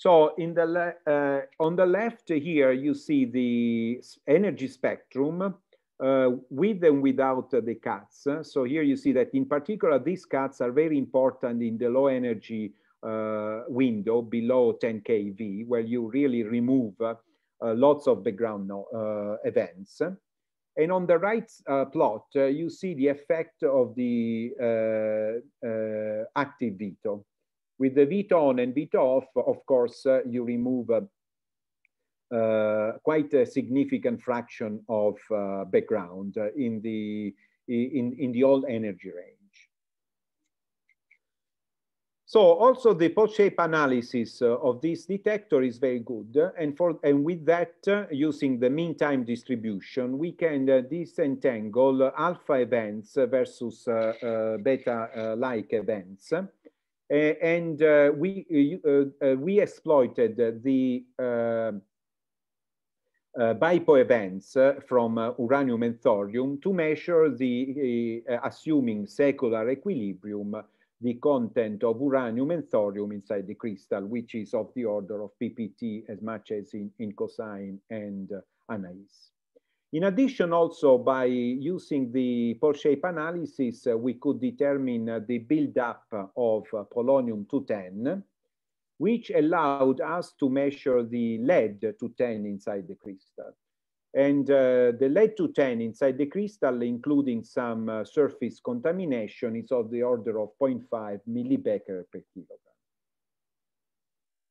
So in the uh, on the left here, you see the energy spectrum uh, with and without the cuts. So here you see that in particular, these cuts are very important in the low energy uh, window below 10 kV, where you really remove uh, uh, lots of background no uh, events. And on the right plot, you see the effect of the active veto. With the veto on and veto off, of course, uh, you remove uh, uh quite a significant fraction of uh, background uh, in, the, in, in the old energy range. So also the pulse shape analysis uh, of this detector is very good. and, for, and with that, uh, using the mean time distribution, we can disentangle alpha events versus beta-like events. Uh, and uh, we, uh, we exploited the BIPO events from uranium and thorium to measure the, assuming secular equilibrium, the content of uranium and thorium inside the crystal, which is of the order of PPT as much as in, in cosine and uh, in addition, also by using the pore shape analysis, uh, we could determine uh, the buildup of uh, polonium-210, which allowed us to measure the lead-210 inside the crystal. And uh, the lead-210 inside the crystal, including some uh, surface contamination, is of the order of 0.5 millibecker per kilogram.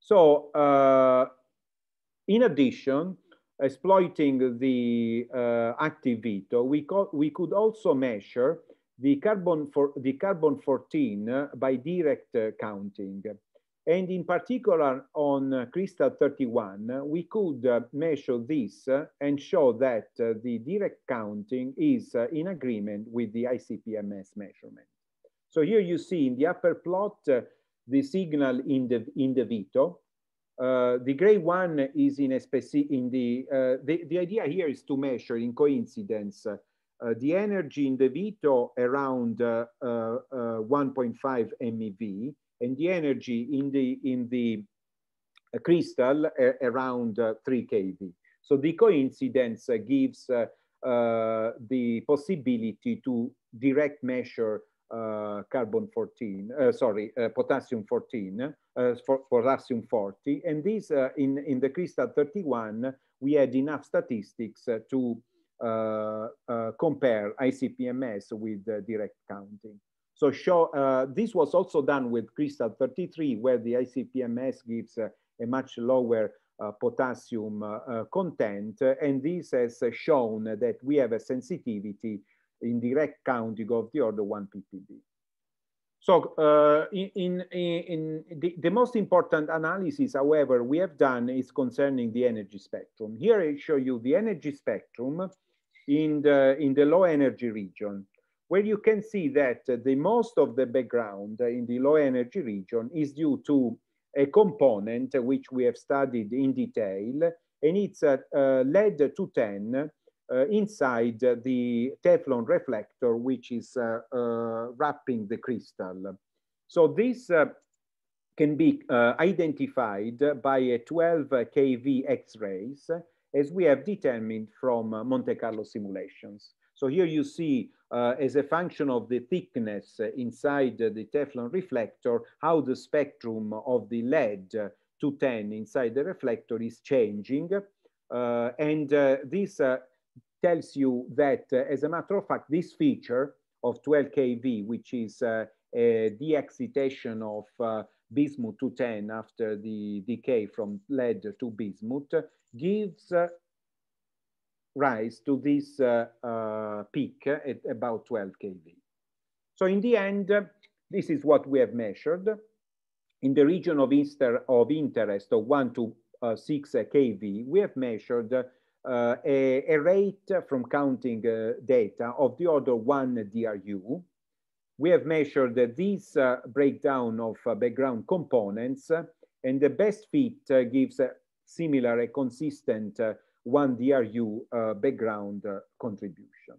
So uh, in addition, exploiting the uh, active veto, we, we could also measure the carbon, for the carbon 14 uh, by direct uh, counting. And in particular on uh, crystal 31, uh, we could uh, measure this and show that the direct counting is in agreement with the ICPMS measurement. So here you see in the upper plot, the signal in the, in the veto, uh, the gray one is in a specific, in the, uh, the, the, idea here is to measure in coincidence uh, the energy in the Vito around uh, uh, uh, 1.5 MeV and the energy in the, in the crystal around 3 kV. So the coincidence gives the possibility to direct measure uh, carbon 14, uh, sorry, uh, potassium 14, for, potassium 40. And this in, in the crystal 31, we had enough statistics to compare ICPMS with direct counting. So show, uh, this was also done with Crystal 33, where the ICPMS gives uh, a much lower uh, potassium content. And this has shown that we have a sensitivity in direct counting of the order 1 ppb. So uh, in, in, in the, the, most important analysis, however, we have done is concerning the energy spectrum. Here I show you the energy spectrum in the, in the low energy region, where you can see that the most of the background in the low energy region is due to a component which we have studied in detail, and it's a, a lead 210 uh, inside the Teflon reflector, which is uh, uh, wrapping the crystal. So this can be identified by a 12 kV X-rays, as we have determined from Monte Carlo simulations. So here you see, uh, as a function of the thickness inside the Teflon reflector, how the spectrum of the lead to 10 inside the reflector is changing. Uh, and uh, this tells you that, uh, as a matter of fact, this feature of 12 kV, which is the uh, excitation of uh, bismuth 210 after the decay from lead to bismuth, gives rise to this peak at about 12 kV. So in the end, this is what we have measured in the region of, inter of interest of 1 to uh, 6 kV, we have measured uh, a, a, rate from counting uh, data of the order one DRU. We have measured uh, this breakdown of uh, background components and the best fit uh, gives a similar, a consistent uh, one DRU background contribution.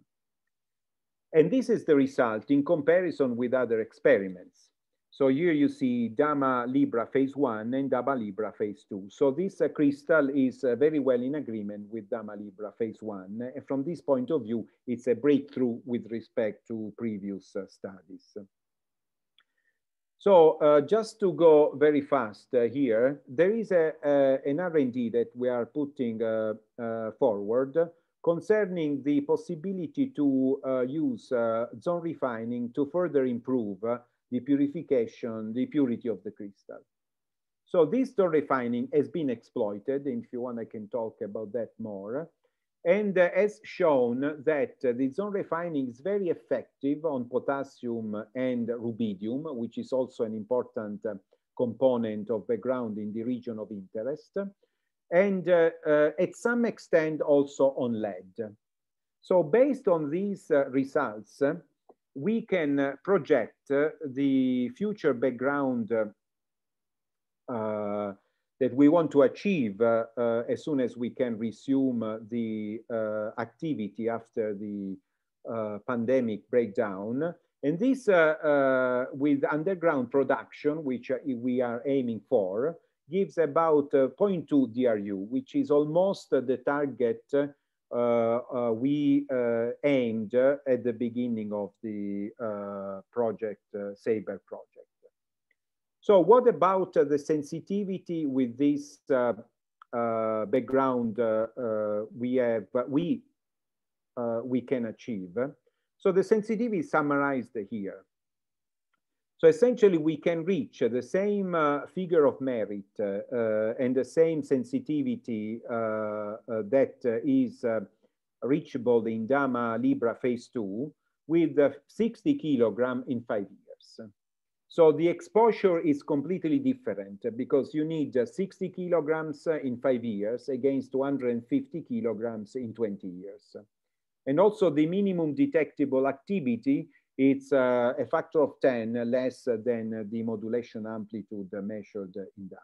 And this is the result in comparison with other experiments. So here you see Dama Libra phase one and Dama Libra phase two. So this uh, crystal is uh, very well in agreement with Dama Libra phase one. And from this point of view, it's a breakthrough with respect to previous uh, studies. So uh, just to go very fast uh, here, there is a, an R&D that we are putting uh, forward concerning the possibility to use zone refining to further improve the purification, the purity of the crystal. So this store refining has been exploited. And if you want, I can talk about that more. And uh, has shown that uh, the zone refining is very effective on potassium and rubidium, which is also an important uh, component of background in the region of interest. And uh, at some extent also on lead. So based on these uh, results, we can uh, project uh, the future background uh, that we want to achieve uh, uh, as soon as we can resume uh, the activity after the pandemic breakdown. And this with underground production, which we are aiming for, gives about 0.2 DRU, which is almost the target uh, uh, we uh, aimed at the beginning of the project, Saber project. So what about the sensitivity with this background we have, we, we can achieve? So the sensitivity is summarized here. So essentially, we can reach the same uh, figure of merit uh, uh and the same sensitivity uh, uh, that is reachable in DAMA Libra phase two with 60 kilogram in five years. So the exposure is completely different because you need 60 kilograms in five years against 250 kilograms in 20 years. And also the minimum detectable activity it's uh, a factor of 10 less than the modulation amplitude measured in gamma.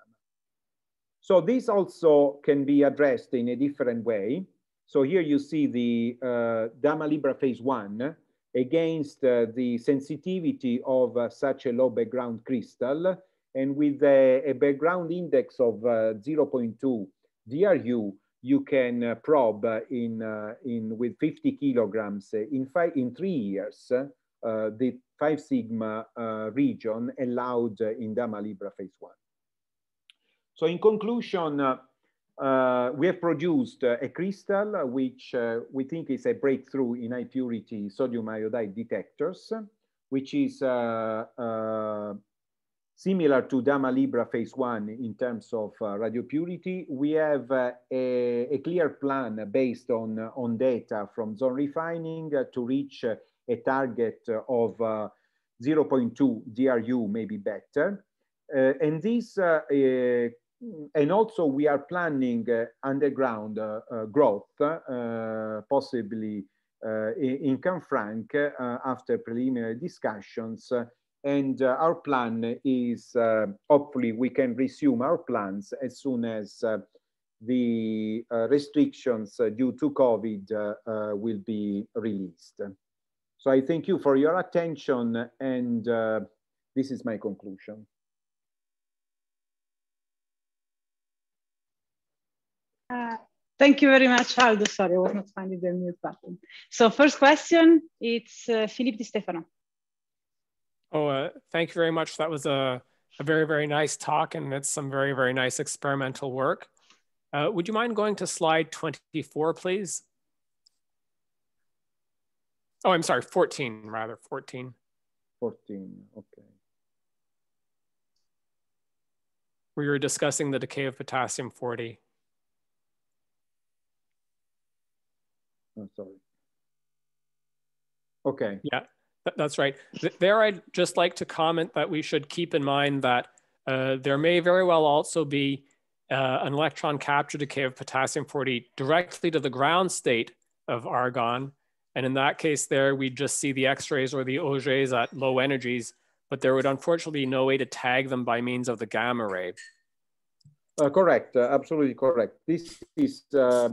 So this also can be addressed in a different way. So here you see the uh, gamma Libra phase one against uh, the sensitivity of uh, such a low background crystal. And with a, uh, a background index of uh, 0.2 DRU, you can uh, probe in, in, with 50 kilograms in, five, in three years uh, the five sigma uh, region allowed in Dama Libra phase one. So in conclusion, uh, uh we have produced uh, a crystal which uh, we think is a breakthrough in high purity sodium iodide detectors, which is similar to Dama Libra phase one in terms of radio purity. We have a, a, clear plan based on, on data from zone refining to reach a target of uh, 0.2 DRU, maybe better. Uh, and this, uh, and also we are planning underground growth, possibly in Canfranc after preliminary discussions and uh, our plan is uh, hopefully we can resume our plans as soon as uh, the restrictions due to COVID will be released. So I thank you for your attention and uh, this is my conclusion. Uh, thank you very much, Aldo. Sorry, I was not finding the mute button. So first question, it's uh, Philippe Di Stefano. Oh, uh, thank you very much. That was a, a, very, very nice talk and it's some very, very nice experimental work. Uh, would you mind going to slide 24, please? Oh, I'm sorry, 14 rather, 14. 14, okay. We were discussing the decay of potassium 40. I'm sorry. Okay. Yeah, that's right. There, I'd just like to comment that we should keep in mind that uh, there may very well also be uh, an electron capture decay of potassium 40 directly to the ground state of argon, and in that case there, we'd just see the X-rays or the Auges at low energies, but there would unfortunately be no way to tag them by means of the gamma ray. Uh, correct, uh, absolutely correct. This is uh,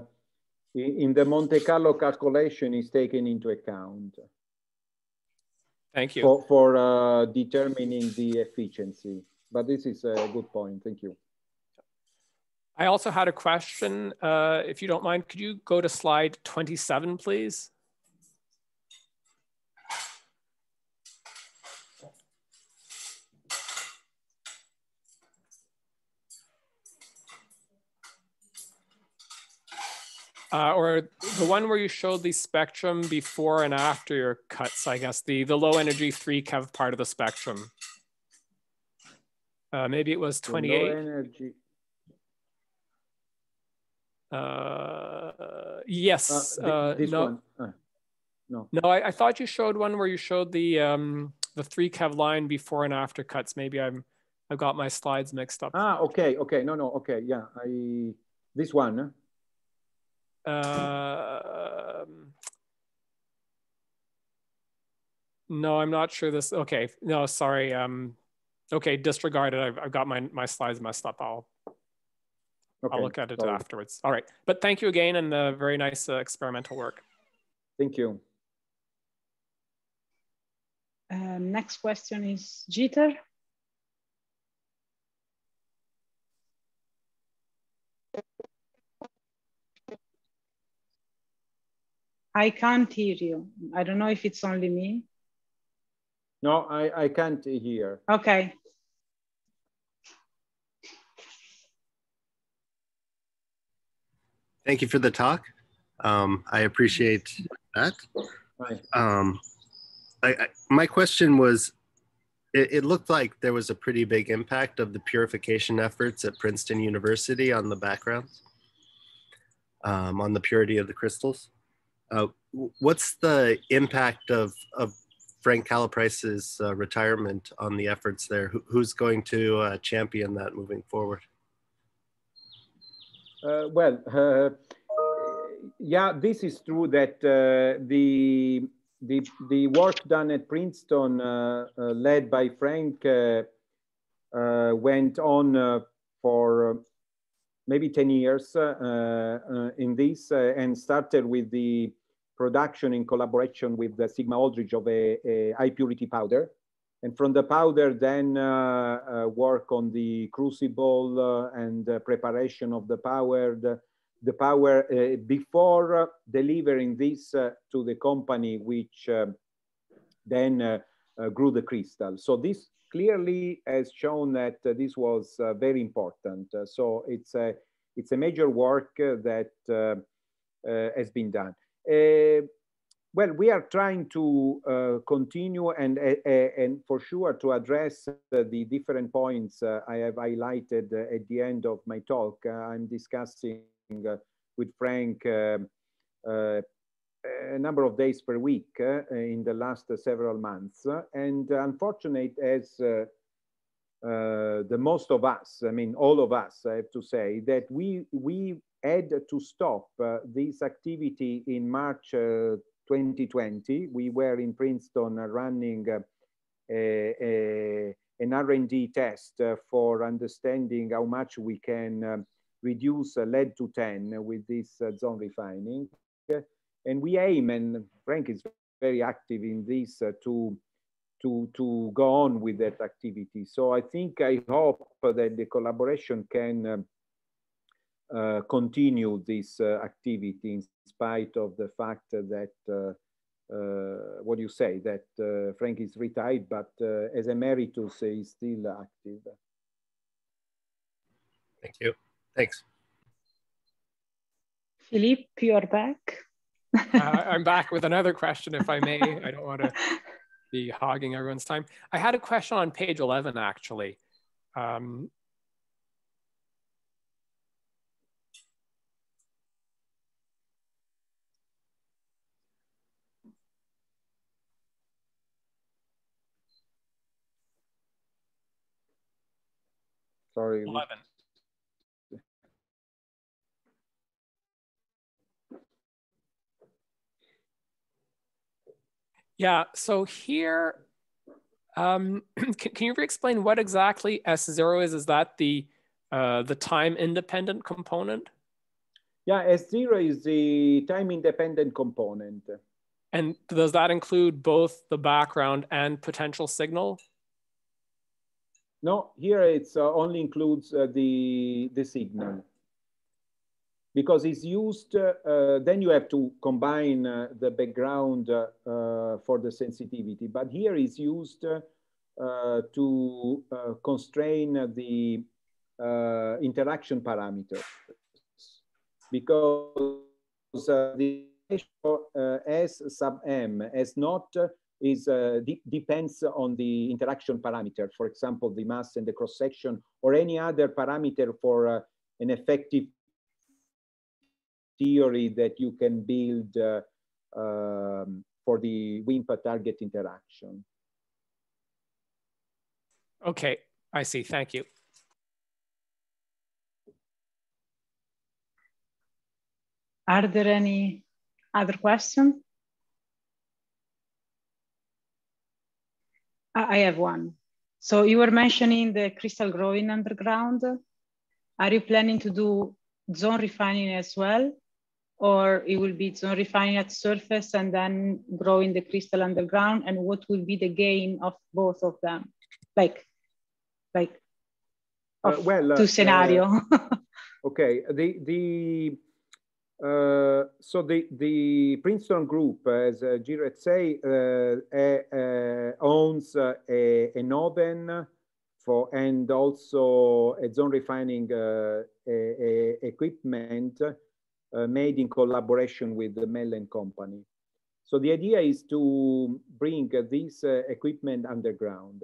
in the Monte Carlo calculation is taken into account. Thank you. For, for uh, determining the efficiency. But this is a good point, thank you. I also had a question, uh, if you don't mind, could you go to slide 27, please? uh, or the one where you showed the spectrum before and after your cuts, I guess, the, the low energy three kev part of the spectrum. Uh, maybe it was 28. Low energy. Uh, yes. Uh, th uh, no. Uh, no. No, I, I, thought you showed one where you showed the um, the three kev line before and after cuts. Maybe I'm I've got my slides mixed up. Ah, okay, okay, no, no, okay, yeah. I this one. Uh, no, I'm not sure this. Okay, no, sorry. Um, okay, disregard it. I've, I've got my my slides messed up. I'll okay. I'll look at it sorry. afterwards. All right, but thank you again, and the uh, very nice uh, experimental work. Thank you. Uh, next question is Jeter. I can't hear you. I don't know if it's only me. No, I, I can't hear. Okay. Thank you for the talk. Um, I appreciate that. Um, I, I, my question was, it, it looked like there was a pretty big impact of the purification efforts at Princeton University on the backgrounds, um, on the purity of the crystals. Uh, what's the impact of, of Frank Calaprice's uh, retirement on the efforts there? Who, who's going to uh, champion that moving forward? Uh, well, uh, yeah, this is true that the, the, the work done at Princeton, led by Frank, went on for maybe 10 years in this and started with the production in collaboration with the Sigma Aldrich of a, a high purity powder. And from the powder, then uh, uh, work on the crucible uh, and uh, preparation of the power, the, the power uh, before uh, delivering this to the company, which then grew the crystal. So this clearly has shown that this was very important. so it's a, it's a major work that has been done. Uh, well, we are trying to uh, continue and, uh, and for sure to address the different points I have highlighted at the end of my talk. I'm discussing with Frank a number of days per week uh, in the last uh, several months. Uh, and unfortunate as the most of us, I mean, all of us, I have to say that we, we had to stop uh, this activity in March 2020. Uh, we were in Princeton uh, running a, an R&D test for understanding how much we can um, reduce lead to 10 with this zone refining. And we aim, and Frank is very active in this, to, to, to go on with that activity. So I think I hope that the collaboration can um, uh, continue this uh, activity in spite of the fact that uh, uh, what do you say that uh, Frank is retired, but as emeritus is still active. Thank you. Thanks. Philippe, you're back. [LAUGHS] I'm back with another question, if I may. I don't want to [LAUGHS] be hogging everyone's time. I had a question on page 11, actually. Um, Sorry. 11. Yeah, so here, um, [CLEARS THROAT] can, can you re-explain what exactly S0 is? Is that the, uh, the time independent component? Yeah, S0 is the time independent component. And does that include both the background and potential signal? No, here it uh, only includes uh, the, the signal because it's used, uh, uh then you have to combine uh, the background uh, for the sensitivity, but here it's used to constrain the interaction parameters because the ratio S sub m has not is uh, de depends on the interaction parameter, for example, the mass and the cross section or any other parameter for uh, an effective theory that you can build uh, um, for the WIMPA target interaction. Okay, I see, thank you. Are there any other questions? I have one. So you were mentioning the crystal growing underground. Are you planning to do zone refining as well? Or it will be zone refining at surface and then growing the crystal underground? And what will be the gain of both of them? Like, like, of uh, well, uh, two scenario. Uh, [LAUGHS] okay, the, the, uh, so the, the Princeton Group, uh, as uh, Giret say, uh, owns a, an oven for and also a zone refining a, a equipment made in collaboration with the Mellon company. So the idea is to bring this equipment underground.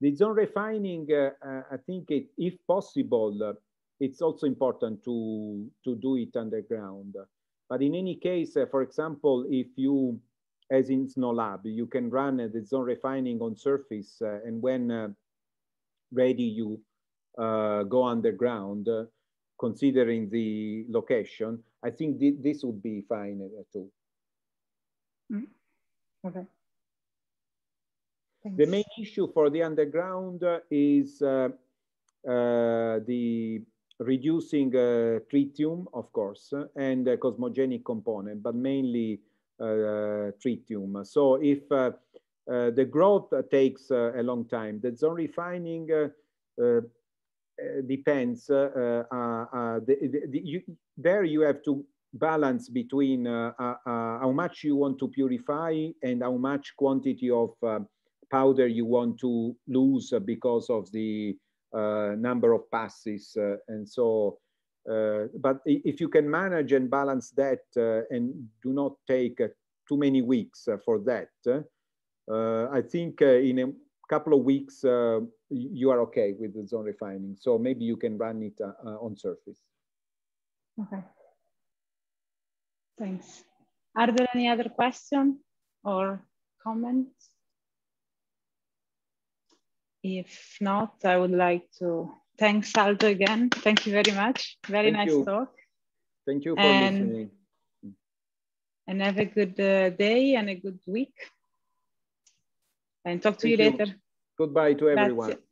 The zone refining, I think it, if possible, it's also important to, to do it underground. But in any case, uh, for example, if you, as in Snow Lab, you can run uh, the zone refining on surface uh, and when uh, ready, you uh, go underground, uh, considering the location, I think th this would be fine too. Mm Okay. Thanks. The main issue for the underground is the reducing uh, tritium, of course, and uh, cosmogenic component, but mainly uh, tritium. So if the growth takes a long time, the zone refining depends. The, the, you, there you have to balance between uh, uh, uh, how much you want to purify and how much quantity of powder you want to lose because of the uh, number of passes. Uh, and so, uh, but if you can manage and balance that and do not take too many weeks for that, I think in a couple of weeks, you are okay with the zone refining. So maybe you can run it on surface. Okay. Thanks. Are there any other questions or comments? If not, I would like to thank Salto again. Thank you very much. Very thank nice you. talk. Thank you for and, listening. And have a good uh, day and a good week. And talk to thank you, later. You. Goodbye to everyone.